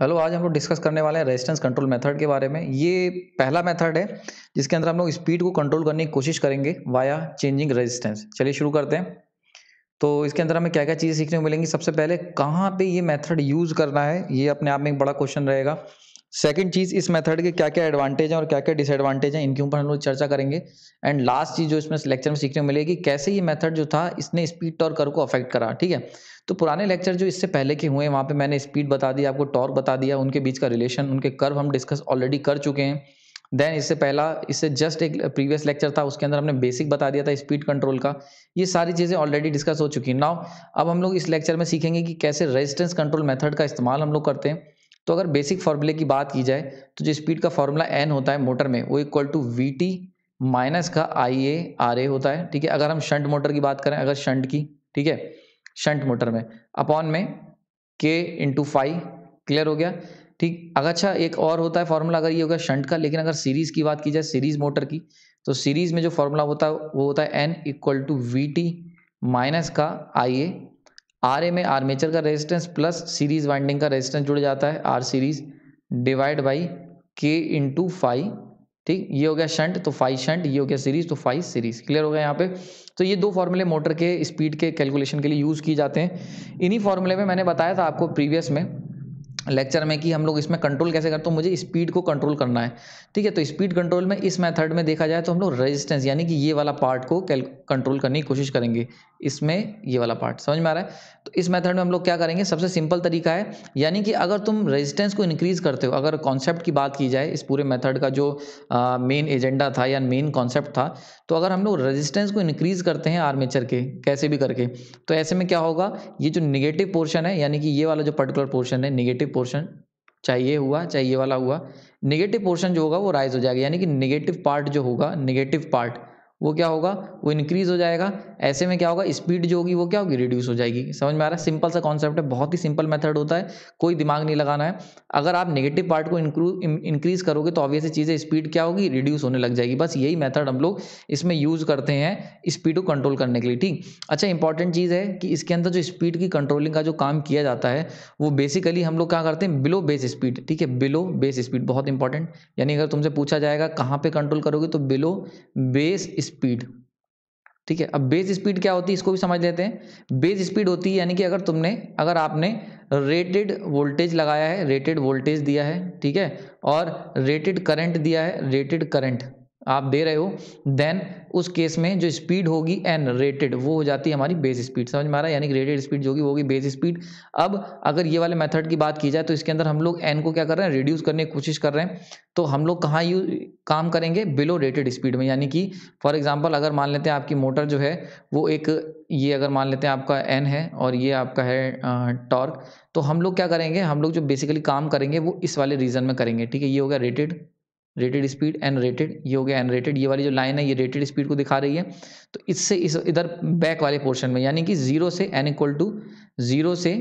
hello आज हम लोग डिस्कस करने वाले हैं रेजिस्टेंस कंट्रोल मेथड के बारे में ये पहला मेथड है जिसके अंदर हम लोग स्पीड को कंट्रोल करने की कोशिश करेंगे वाया चेंजिंग रेजिस्टेंस चलिए शुरू करते हैं तो इसके अंदर हमें क्या क्या चीज़ें सीखने को मिलेंगी सबसे पहले कहाँ पे ये मेथड यूज़ करना है ये अपने आप में एक बड़ा क्वेश्चन रहेगा सेकेंड चीज़ इस मेथड के क्या क्या एडवांटेज हैं और क्या क्या डिसएडवांटेज हैं इनके ऊपर हम लोग चर्चा करेंगे एंड लास्ट चीज़ जो इसमें लेक्चर में सीखने को मिलेगी कैसे ये मेथड जो था इसने स्पीड टॉर्क कर्व को अफेक्ट करा ठीक है तो पुराने लेक्चर जो इससे पहले के हुए वहाँ पे मैंने स्पीड बता दी आपको टॉर्क बता दिया उनके बीच का रिलेशन उनके कर्व हम डिस्कस ऑलरेडी कर चुके हैं देन इससे पहला इससे जस्ट एक प्रीवियस लेक्चर था उसके अंदर हमने बेसिक बता दिया था स्पीड कंट्रोल का ये सारी चीज़ें ऑलरेडी डिस्कस हो चुकी हैं नाउ अब हम लोग इस लेक्चर में सीखेंगे कि कैसे रेजिस्टेंस कंट्रोल मेथड का इस्तेमाल हम लोग करते हैं तो अगर बेसिक फॉर्मूले की बात की जाए तो जो स्पीड का फॉर्मूला एन होता है मोटर में वो equal to V T minus का आई ए आर ए होता है ठीक है अगर हम शंट मोटर की बात करें अगर शंट की ठीक है शंट मोटर में अपॉन में के इंटू फाइव क्लियर हो गया ठीक अगर अच्छा एक और होता है फॉर्मूला अगर ये होगा शंट का लेकिन अगर सीरीज की बात की जाए सीरीज मोटर की तो सीरीज में जो फॉर्मूला होता है वो होता है N equal to V T minus का आई ए आर ए में आर्मेचर का रेजिस्टेंस प्लस सीरीज वाइंडिंग का रेजिस्टेंस जुड़ जाता है R series divide by K into phi ठीक ये हो गया शंट तो फाइव शंट ये हो गया सीरीज तो फाइव सीरीज क्लियर हो गया यहाँ पे तो ये दो फार्मूले मोटर के स्पीड के कैलकुलेशन के लिए यूज़ किए जाते हैं इन्हीं फार्मूले में मैंने बताया था आपको प्रीवियस में लेक्चर में कि हम लोग इसमें कंट्रोल कैसे करते हैं तो मुझे स्पीड को कंट्रोल करना है ठीक है तो स्पीड कंट्रोल में इस मेथड में देखा जाए तो हम लोग रेजिस्टेंस यानी कि ये वाला पार्ट को कंट्रोल करने की कोशिश करेंगे इसमें ये वाला पार्ट समझ में आ रहा है तो इस मेथड में हम लोग क्या करेंगे सबसे सिंपल तरीका है यानी कि अगर तुम रेजिस्टेंस को इंक्रीज करते हो अगर कॉन्सेप्ट की बात की जाए इस पूरे मेथड का जो मेन एजेंडा था या मेन कॉन्सेप्ट था तो अगर हम लोग रेजिस्टेंस को इंक्रीज करते हैं आर्मेचर के कैसे भी करके तो ऐसे में क्या होगा ये जो निगेटिव पोर्शन है यानी कि ये वाला जो पर्टिकुलर पोर्शन है निगेटिव पोर्शन चाहिए हुआ चाहिए वाला हुआ निगेटिव पोर्शन जो होगा वो राइज हो जाएगा यानी कि निगेटिव पार्ट जो होगा निगेटिव पार्ट वो क्या होगा वो इंक्रीज़ हो जाएगा ऐसे में क्या होगा स्पीड जो होगी वो क्या होगी रिड्यूस हो जाएगी समझ में आ रहा है सिंपल सा कॉन्सेप्ट है बहुत ही सिंपल मेथड होता है कोई दिमाग नहीं लगाना है अगर आप नेगेटिव पार्ट को इंक्रीज़ करोगे तो ऑब्वियसली चीज़ें स्पीड क्या होगी रिड्यूस होने लग जाएगी बस यही मेथड हम लोग इसमें यूज़ करते हैं स्पीड को कंट्रोल करने के लिए ठीक अच्छा इंपॉर्टेंट चीज़ है कि इसके अंदर जो स्पीड की कंट्रोलिंग का जो काम किया जाता है वो बेसिकली हम लोग क्या करते हैं बिलो बेस स्पीड ठीक है बिलो बेस स्पीड बहुत इंपॉर्टेंट यानी अगर तुमसे पूछा जाएगा कहाँ पर कंट्रोल करोगे तो बिलो बेस स्पीड ठीक है अब बेस स्पीड क्या होती है इसको भी समझ लेते हैं बेस स्पीड होती है यानी कि अगर तुमने अगर आपने रेटेड वोल्टेज लगाया है रेटेड वोल्टेज दिया है ठीक है और रेटेड करंट दिया है रेटेड करंट आप दे रहे हो देन उस केस में जो स्पीड होगी एन रेटेड वो हो जाती है हमारी बेस स्पीड समझ में आ रहा है यानी कि रेटेड स्पीड जो होगी वो होगी बेस स्पीड अब अगर ये वाले मेथड की बात की जाए तो इसके अंदर हम लोग एन को क्या कर रहे हैं रिड्यूस करने की कोशिश कर रहे हैं तो हम लोग कहाँ यू काम करेंगे बिलो रेटेड स्पीड में यानी कि फॉर एग्जाम्पल अगर मान लेते हैं आपकी मोटर जो है वो एक ये अगर मान लेते हैं आपका एन है और ये आपका है टॉर्क तो हम लोग क्या करेंगे हम लोग जो बेसिकली काम करेंगे वो इस वाले रीजन में करेंगे ठीक है ये हो गया rated rated speed and rated ये हो गया एंड रेटेड ये वाली जो लाइन है ये रेटेड स्पीड को दिखा रही है तो इससे इस इधर बैक वाले पोर्शन में यानी कि जीरो से एन इक्वल टू जीरो से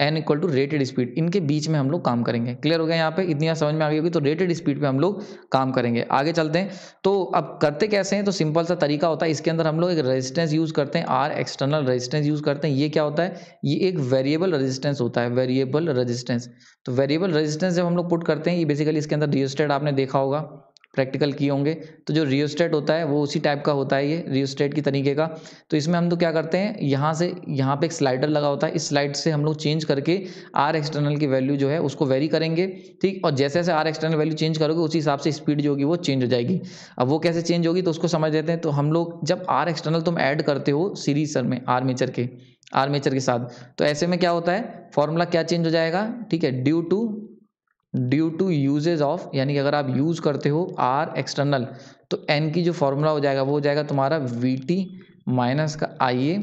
N equal to rated speed इनके बीच में हम लोग काम करेंगे क्लियर हो गया यहाँ पे इतनी यहाँ समझ में आ गई होगी तो रेटेड स्पीड पे हम लोग काम करेंगे आगे चलते हैं तो अब करते कैसे हैं तो सिंपल सा तरीका होता है इसके अंदर हम लोग एक रेजिस्टेंस यूज़ करते हैं आर एक्सटर्नल रेजिस्टेंस यूज़ करते हैं ये क्या होता है ये एक वेरिएबल रजिस्टेंस होता है वेरिएबल रजिस्टेंस तो वेरिएबल रजिस्टेंस जब हम लोग पुट करते हैं ये बेसिकली इसके अंदर रजिस्टर्ड आपने देखा होगा प्रैक्टिकल किए होंगे तो जो रियोस्टेट होता है वो उसी टाइप का होता है ये रियोस्टेट की तरीके का तो इसमें हम तो क्या करते हैं यहाँ से यहाँ पे एक स्लाइडर लगा होता है इस स्लाइड से हम लोग चेंज करके आर एक्सटर्नल की वैल्यू जो है उसको वेरी करेंगे ठीक और जैसे जैसे आर एक्सटर्नल वैल्यू चेंज करोगे उसी हिसाब से स्पीड जो होगी वो चेंज हो जाएगी अब वो कैसे चेंज होगी तो उसको समझ देते हैं तो हम लोग जब आर एक्सटर्नल तुम ऐड करते हो सीरीज सर में आर्मेचर के आर्मेचर के साथ तो ऐसे में क्या होता है फॉर्मूला क्या चेंज हो जाएगा ठीक है due to due to usages of यानी कि अगर आप यूज़ करते हो आर एक्सटर्नल तो एन की जो फॉर्मूला हो जाएगा वो हो जाएगा तुम्हारा वी टी माइनस का आई ए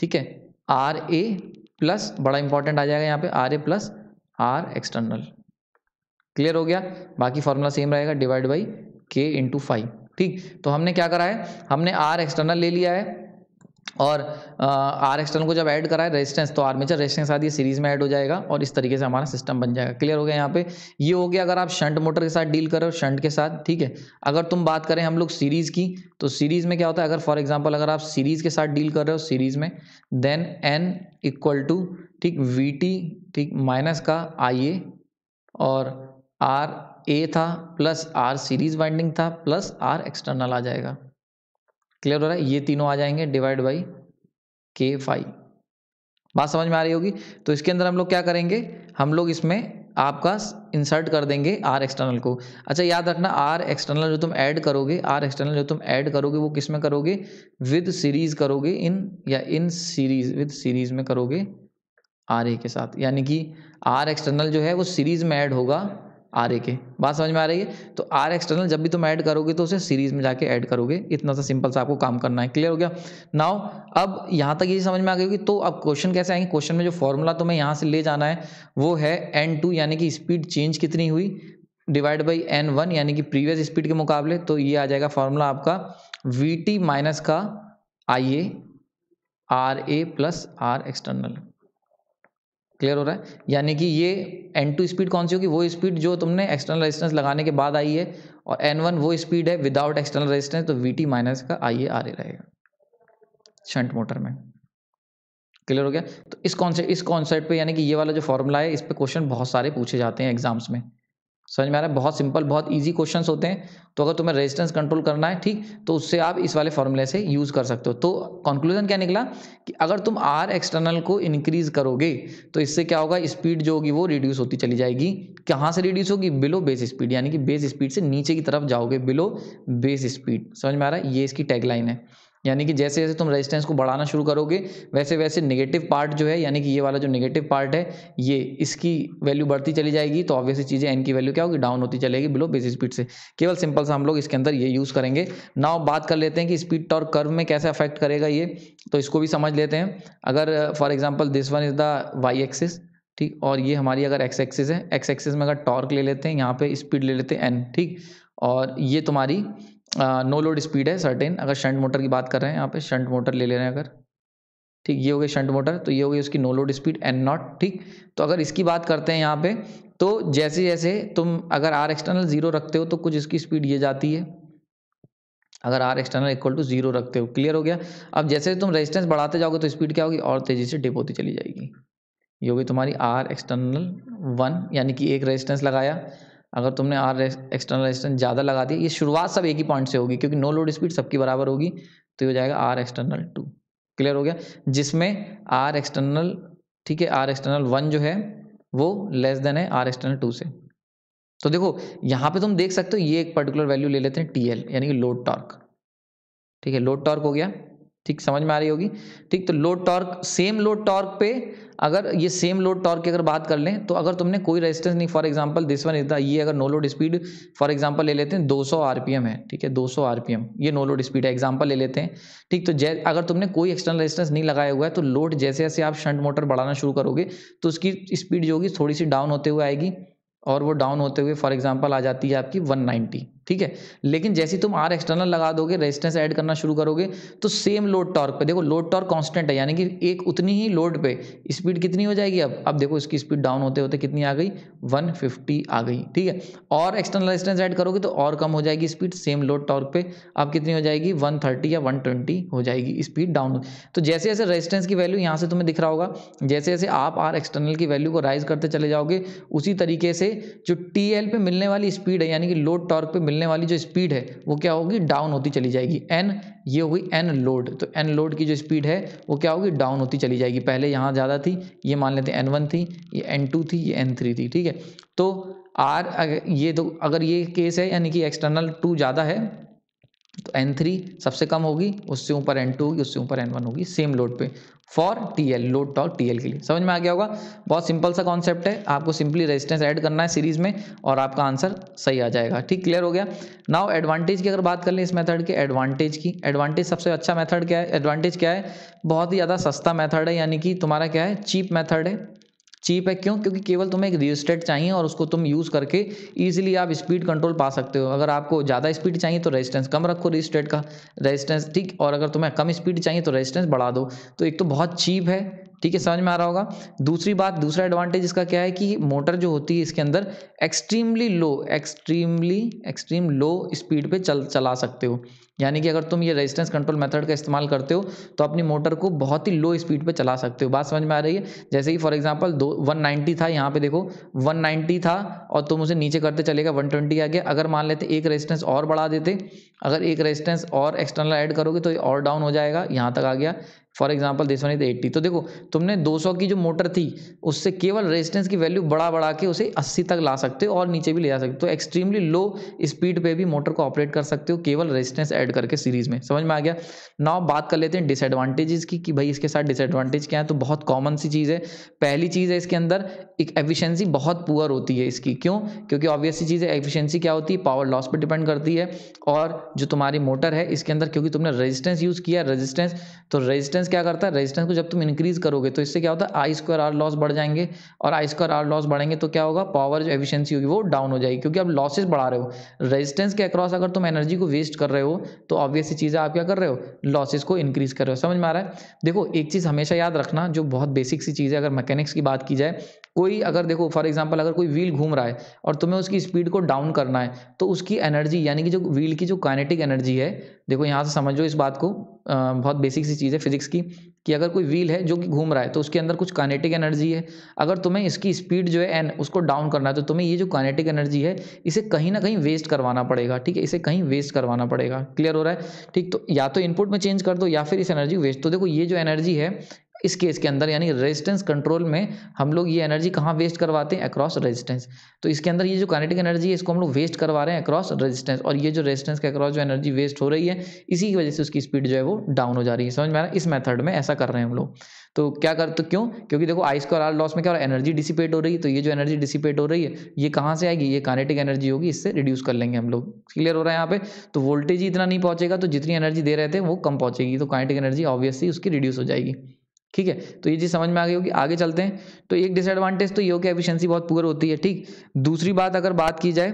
ठीक है आर ए प्लस बड़ा इंपॉर्टेंट आ जाएगा यहाँ पे R A plus R external clear हो गया बाकी फॉर्मूला सेम रहेगा divide by K into phi ठीक तो हमने क्या करा है हमने आर एक्सटर्नल ले लिया है और आर एक्सटर्नल को जब ऐड करा है रेजिस्टेंस तो आर्मेचर रेजिस्टेंस आदि सीरीज में ऐड हो जाएगा और इस तरीके से हमारा सिस्टम बन जाएगा क्लियर हो गया यहाँ पे ये हो गया अगर आप शंट मोटर के साथ डील करो शंट के साथ ठीक है अगर तुम बात करें हम लोग सीरीज की तो सीरीज में क्या होता है अगर फॉर एग्जाम्पल अगर आप सीरीज के साथ डील कर रहे हो सीरीज में देन एन इक्वल टू ठीक वी टी ठीक माइनस का आई ए और आर ए था प्लस आर सीरीज वाइंडिंग था प्लस आर एक्सटर्नल आ जाएगा क्लियर हो रहा है ये तीनों आ जाएंगे डिवाइड बाई के फाइव बात समझ में आ रही होगी तो इसके अंदर हम लोग क्या करेंगे हम लोग इसमें आपका इंसर्ट कर देंगे आर एक्सटर्नल को अच्छा याद रखना आर एक्सटर्नल जो तुम ऐड करोगे आर एक्सटर्नल जो तुम ऐड करोगे वो किस में करोगे विद सीरीज करोगे इन या इन सीरीज विद सीरीज में करोगे आर ए के साथ यानी कि आर एक्सटर्नल जो है वो सीरीज में ऐड होगा आर ए के बात समझ में आ रही है तो आर एक्सटर्नल जब भी तुम ऐड करोगे तो उसे सीरीज में जाके ऐड करोगे इतना सा सिंपल सा आपको काम करना है क्लियर हो गया नाउ अब यहाँ तक ये समझ में आ गई होगी तो अब क्वेश्चन कैसे आएंगे क्वेश्चन में जो फॉर्मूला तुम्हें यहाँ से ले जाना है वो है एन टू यानी कि स्पीड चेंज कितनी हुई डिवाइड बाई एन वन यानी कि प्रीवियस स्पीड के मुकाबले तो ये आ जाएगा फॉर्मूला आपका वी टी माइनस का I A R A plus R external clear हो रहा है यानी कि ये एन टू स्पीड कौन सी होगी वो स्पीड जो तुमने एक्सटर्नल रेजिस्टेंस लगाने के बाद आई है और एन वन वो स्पीड है विदाउट एक्सटर्नल रेजिस्टेंस तो वी टी माइनस का आई ए आर ए रहेगा शंट मोटर में क्लियर हो गया तो इस कॉन्सेप्ट इस कॉन्सेप्ट पे यानी कि ये वाला जो फॉर्मूला है इस पर क्वेश्चन बहुत सारे पूछे जाते हैं एग्जाम्स में समझ में आ रहा है बहुत सिंपल बहुत इजी क्वेश्चंस होते हैं तो अगर तुम्हें रेजिस्टेंस कंट्रोल करना है ठीक तो उससे आप इस वाले फॉर्मूले से यूज़ कर सकते हो तो कंक्लूजन क्या निकला कि अगर तुम आर एक्सटर्नल को इंक्रीज करोगे तो इससे क्या होगा स्पीड जो होगी वो रिड्यूस होती चली जाएगी कहाँ से रिड्यूस होगी बिलो बेस स्पीड यानी कि बेस स्पीड से नीचे की तरफ जाओगे बिलो बेस स्पीड समझ में आ रहा है ये इसकी टैगलाइन है यानी कि जैसे जैसे तुम रेजिस्टेंस को बढ़ाना शुरू करोगे वैसे वैसे नेगेटिव पार्ट जो है यानी कि ये वाला जो नेगेटिव पार्ट है ये इसकी वैल्यू बढ़ती चली जाएगी तो ऑब्वियसली चीज़ें एन की वैल्यू क्या होगी डाउन होती चलेगी बिलो बेसिस स्पीड से केवल सिंपल सा हम लोग इसके अंदर ये यूज़ करेंगे नाव बात कर लेते हैं कि स्पीड टॉर्क कर्व में कैसे अफेक्ट करेगा ये तो इसको भी समझ लेते हैं अगर for example this one is the Y axis ठीक और ये हमारी अगर एक्स एक्सिस है एक्स एक्सिस में अगर टॉर्क ले लेते हैं यहाँ पर स्पीड ले लेते हैं एन ठीक और ये तुम्हारी नो लोड स्पीड है सर्टेन अगर शंट मोटर की बात कर रहे हैं यहाँ पे शंट मोटर ले ले रहे हैं अगर ठीक ये हो गई शंट मोटर तो ये हो गई उसकी no load speed N naught ठीक तो अगर इसकी बात करते हैं यहाँ पे तो जैसे जैसे तुम अगर आर एक्सटर्नल जीरो रखते हो तो कुछ इसकी स्पीड ये जाती है अगर R external equal to zero रखते हो क्लियर हो गया अब जैसे तुम रेजिस्टेंस बढ़ाते जाओगे तो स्पीड क्या होगी और तेज़ी से डिप होती चली जाएगी ये होगी तुम्हारी आर एक्सटर्नल वन यानी कि एक रेजिस्टेंस लगाया अगर तुमने आर एक्सटर्नल रेजिस्टेंस ज़्यादा लगा दिया ये शुरुआत सब एक ही पॉइंट से होगी क्योंकि नो लोड स्पीड सबकी बराबर होगी तो ये हो जाएगा आर एक्सटर्नल टू क्लियर हो गया जिसमें आर एक्सटर्नल ठीक है आर एक्सटर्नल वन जो है वो लेस देन है आर एक्सटर्नल टू से तो देखो यहाँ पे तुम देख सकते हो ये एक पर्टिकुलर वैल्यू ले लेते हैं टी यानी कि लोड टॉर्क ठीक है लोड टॉर्क हो गया ठीक समझ में आ रही होगी ठीक तो load torque same load torque पे अगर ये सेम लोड टॉर्क की अगर बात कर लें तो अगर तुमने कोई रेजिस्टेंस नहीं for example this one is ये अगर no load speed for example ले लेते हैं 200 आरपीएम है ठीक है 200 आरपीएम ये नो लोड स्पीड है एग्जांपल ले लेते हैं ठीक तो जै अगर तुमने कोई एक्सटर्नल रेजिस्टेंस नहीं लगाया हुआ है तो लोड जैसे जैसे आप शंट मोटर बढ़ाना शुरू करोगे तो उसकी स्पीड जो होगी थोड़ी सी डाउन होते हुए आएगी और वो डाउन होते हुए फॉर एग्जाम्पल आ जाती है आपकी वन ठीक है लेकिन जैसे तुम आर एक्सटर्नल लगा दोगे रेजिस्टेंस ऐड करना शुरू करोगे तो सेम लोड टॉर्क पे देखो लोड टॉर्क कांस्टेंट है यानी कि एक उतनी ही लोड पे स्पीड कितनी हो जाएगी अब अब देखो इसकी स्पीड डाउन होते होते कितनी आ गई 150 आ गई ठीक है और एक्सटर्नल रेजिस्टेंस ऐड करोगे तो और कम हो जाएगी स्पीड सेम लोड टॉर्क पे अब कितनी हो जाएगी वन या वन हो जाएगी स्पीड डाउन तो जैसे जैसे रेजिस्टेंस की वैल्यू यहाँ से तुम्हें दिख रहा होगा जैसे जैसे आप आर एक्सटर्नल की वैल्यू को राइज करते चले जाओगे उसी तरीके से जो टी पे मिलने वाली स्पीड है यानी कि लोड टॉर्क पे मिलने वाली जो स्पीड है वो क्या होगी डाउन होती चली जाएगी एन ये होगी एन लोड तो एन लोड की जो स्पीड है वो क्या होगी डाउन होती चली जाएगी पहले यहाँ ज़्यादा थी ये मान लेते एन वन थी ये एन टू थी ये एन थ्री थी ठीक है तो आर अगर ये तो अगर ये केस है यानी कि एक्सटर्नल टू ज़्यादा है तो एन थ्री सबसे कम होगी उससे ऊपर एन टू होगी उससे ऊपर एन वन होगी सेम लोड पे for T L load torque T L के लिए समझ में आ गया होगा बहुत सिंपल सा कॉन्सेप्ट है आपको सिंपली रेजिस्टेंस ऐड करना है सीरीज में और आपका आंसर सही आ जाएगा ठीक क्लियर हो गया नाउ एडवांटेज की अगर बात कर लें इस मेथड के एडवांटेज की एडवांटेज सबसे अच्छा मेथड क्या है एडवांटेज क्या है बहुत ही ज़्यादा सस्ता मेथड है यानी कि तुम्हारा क्या है चीप मेथड है चीप है क्यों क्योंकि केवल तुम्हें एक रेजिस्टेड चाहिए और उसको तुम यूज़ करके ईजिली आप स्पीड कंट्रोल पा सकते हो अगर आपको ज़्यादा स्पीड चाहिए तो रेजिस्टेंस कम रखो रजिस्टर्ड का रेजिस्टेंस ठीक और अगर तुम्हें कम स्पीड चाहिए तो रेजिस्टेंस बढ़ा दो तो एक तो बहुत चीप है ठीक है समझ में आ रहा होगा दूसरी बात दूसरा एडवांटेज इसका क्या है कि मोटर जो होती है इसके अंदर extremely low extremely extreme low speed पे चल चला सकते हो यानी कि अगर तुम ये रेजिस्टेंस कंट्रोल मेथड का इस्तेमाल करते हो तो अपनी मोटर को बहुत ही लो स्पीड पे चला सकते हो बात समझ में आ रही है जैसे कि फॉर एग्जांपल दो नाइन्टी था यहाँ पे देखो नाइन्टी था और तुम उसे नीचे करते चलेगा ट्वेंटी आ गया अगर मान लेते एक रेजिस्टेंस और बढ़ा देते अगर एक रेजिस्टेंस और एक्सटर्नल ऐड करोगे तो ये और डाउन हो जाएगा यहाँ तक आ गया for example this one is eighty तो देखो तुमने 200 की जो मोटर थी उससे केवल रेजिस्टेंस की वैल्यू बढ़ा बढ़ा के उसे 80 तक ला सकते हो और नीचे भी ले जा सकते हो तो एक्सट्रीमली लो स्पीड पे भी मोटर को ऑपरेट कर सकते हो केवल रेजिस्टेंस ऐड करके सीरीज में समझ में आ गया नाउ बात कर लेते हैं डिसएडवांटेजेस की कि भाई इसके साथ डिसएडवांटेज क्या है तो बहुत कॉमन सी चीज़ है पहली चीज़ है इसके अंदर एफिशिएंसी बहुत पुअर होती है इसकी क्यों क्योंकि ऑब्वियसली चीज़ है एफिशिएंसी क्या होती है पावर लॉस पर डिपेंड करती है और जो तुम्हारी मोटर है इसके अंदर क्योंकि तुमने रेजिस्टेंस यूज़ किया रेजिस्टेंस तो रेजिस्टेंस क्या करता है रेजिस्टेंस को जब तुम इंक्रीज़ करोगे तो इससे क्या होता है आई स्क्वायर आर लॉस बढ़ जाएंगे और आई स्क्वायर आर लॉस बढ़ेंगे तो क्या होगा पावर जो एफिशियंसी होगी वो डाउन हो जाएगी क्योंकि आप लॉसेज बढ़ा रहे हो रेजिस्टेंस के अक्रॉस अगर तुम एनर्जी को वेस्ट कर रहे हो तो ऑब्वियसली चीज़ आप क्या कर रहे हो लॉसेज को इंक्रीज़ कर रहे हो समझ में आ रहा है देखो एक चीज़ हमेशा याद रखना जो बहुत बेसिक सी चीज़ है अगर मैकेनिक्स की बात की जाए कोई अगर देखो फॉर एग्जाम्पल अगर कोई व्हील घूम रहा है और तुम्हें उसकी स्पीड को डाउन करना है तो उसकी एनर्जी यानी कि जो व्हील की जो काइनेटिक एनर्जी है देखो यहाँ से समझो इस बात को बहुत बेसिक सी चीज़ है फिजिक्स की कि अगर कोई व्हील है जो कि घूम रहा है तो उसके अंदर कुछ काइनेटिक एनर्जी है अगर तुम्हें इसकी स्पीड जो है एन उसको डाउन करना है तो तुम्हें ये जो काइनेटिक एनर्जी है इसे कहीं ना कहीं वेस्ट करवाना पड़ेगा ठीक है इसे कहीं वेस्ट करवाना पड़ेगा क्लियर हो रहा है ठीक तो या तो इनपुट में चेंज कर दो या फिर इस एनर्जी वेस्ट तो देखो ये जो एनर्जी है इस केस के अंदर यानी रेजिस्टेंस कंट्रोल में हम लोग ये एनर्जी कहाँ वेस्ट करवाते हैं अक्रॉस रेजिस्टेंस तो इसके अंदर ये जो कानेटिक एनर्जी है इसको हम लोग वेस्ट करवा रहे हैं अक्रॉस रेजिस्टेंस और ये जो रेजिस्टेंस के अक्रॉस जो एनर्जी वेस्ट हो रही है इसी की वजह से उसकी स्पीड जो है वो डाउन हो जा रही है समझ में आ रहा है इस मैथड में ऐसा कर रहे हैं हम लोग तो क्या कर तो क्यों क्योंकि देखो आइस को आर लॉस में क्या हो रहा है एनर्जी डिसिपेट हो रही है तो ये जो एनर्जी डिसिपेट हो रही है ये कहाँ से आएगी ये कानेटिक एनर्जी होगी इससे रिड्यूस कर लेंगे हम लोग क्लियर हो रहा है यहाँ पे तो वोल्टेज ही इतना नहीं पहुंचेगा तो जितनी एनर्जी दे रहे थे वो कम पहुँचेगी तो कानेटिक एनर्जी ऑब्वियसली उसकी रिड्यूस हो जाएगी ठीक है तो ये चीज़ समझ में आ गई होगी आगे चलते हैं तो एक डिसएडवांटेज तो ये हो कि एफिशिएंसी बहुत पुअर होती है ठीक दूसरी बात अगर बात की जाए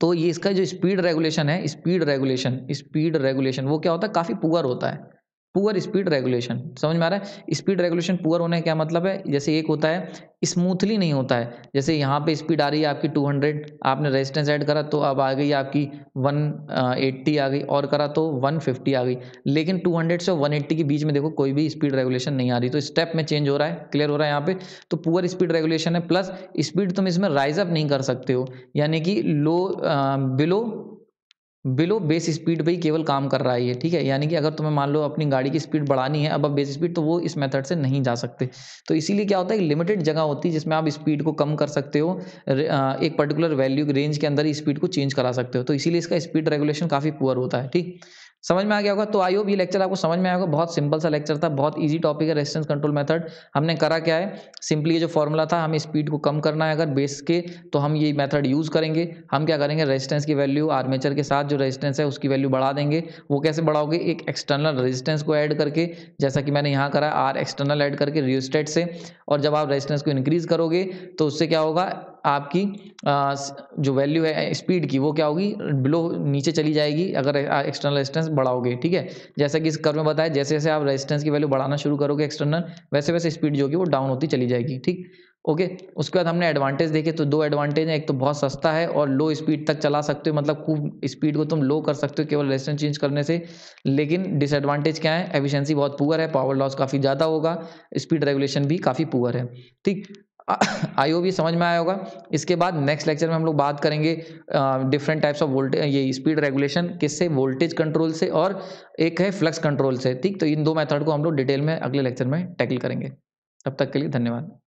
तो ये इसका जो स्पीड रेगुलेशन है स्पीड रेगुलेशन स्पीड रेगुलेशन वो क्या होता है काफ़ी पुअर होता है पुअर स्पीड रेगुलेशन समझ में आ रहा है स्पीड रेगुलेशन पुअर होने का क्या मतलब है जैसे एक होता है स्मूथली नहीं होता है जैसे यहाँ पे स्पीड आ रही है आपकी 200 आपने रेजिस्टेंस ऐड करा तो अब आ गई आपकी 180 आ गई और करा तो 150 आ गई लेकिन 200 से 180 के बीच में देखो कोई भी स्पीड रेगुलेशन नहीं आ रही तो स्टेप में चेंज हो रहा है क्लियर हो रहा है यहाँ पे तो पुअर स्पीड रेगुलेशन है प्लस स्पीड तुम इसमें राइज अप नहीं कर सकते हो यानी कि low below below base speed पे ही केवल काम कर रहा है ये ठीक है यानी कि अगर तुम्हें मान लो अपनी गाड़ी की स्पीड बढ़ानी है अब बेस स्पीड तो वो इस मेथड से नहीं जा सकते तो इसीलिए क्या होता है लिमिटेड जगह होती है जिसमें आप स्पीड को कम कर सकते हो एक पर्टिकुलर वैल्यू रेंज के अंदर ही स्पीड को चेंज करा सकते हो तो इसीलिए इसका स्पीड रेगुलेशन काफ़ी पुअर होता है ठीक समझ में आ गया होगा तो आई होप ये लेक्चर आपको समझ में आया होगा बहुत सिंपल सा लेक्चर था बहुत इजी टॉपिक है रेजिस्टेंस कंट्रोल मेथड हमने करा क्या है सिंपली ये जो फॉर्मूला था हमें स्पीड को कम करना है अगर बेस के तो हम ये मेथड यूज़ करेंगे हम क्या करेंगे रेजिस्टेंस की वैल्यू आर्मेचर के साथ जो रेजिस्टेंस है उसकी वैल्यू बढ़ा देंगे वो कैसे बढ़ाओगे एक एक्सटर्नल रेजिस्टेंस को ऐड करके जैसा कि मैंने यहाँ करा आर एक्सटर्नल ऐड करके रियोस्टेट से और जब आप रेजिस्टेंस को इंक्रीज़ करोगे तो उससे क्या होगा आपकी जो वैल्यू है स्पीड की वो क्या होगी बिलो नीचे चली जाएगी अगर एक्सटर्नल रेजिस्टेंस बढ़ाओगे ठीक है जैसा कि इस कर में बताया जैसे जैसे आप रेजिस्टेंस की वैल्यू बढ़ाना शुरू करोगे एक्सटर्नल वैसे वैसे स्पीड जो होगी वो डाउन होती चली जाएगी ठीक ओके उसके बाद हमने एडवांटेज देखे तो दो एडवांटेज हैं एक तो बहुत सस्ता है और लो स्पीड तक चला सकते हो मतलब खूब स्पीड को तुम लो कर सकते हो केवल रेजिस्टेंस चेंज करने से लेकिन डिसएडवांटेज क्या है एफिशिएंसी बहुत पुअर है पावर लॉस काफ़ी ज़्यादा होगा स्पीड रेगुलेशन भी काफ़ी पुअर है ठीक आई ओ भी समझ में आया होगा इसके बाद नेक्स्ट लेक्चर में हम लोग बात करेंगे डिफरेंट टाइप्स ऑफ वोल्टेज ये स्पीड रेगुलेशन किससे वोल्टेज कंट्रोल से और एक है फ्लक्स कंट्रोल से ठीक तो इन दो मेथड को हम लोग डिटेल में अगले लेक्चर में टैकल करेंगे तब तक के लिए धन्यवाद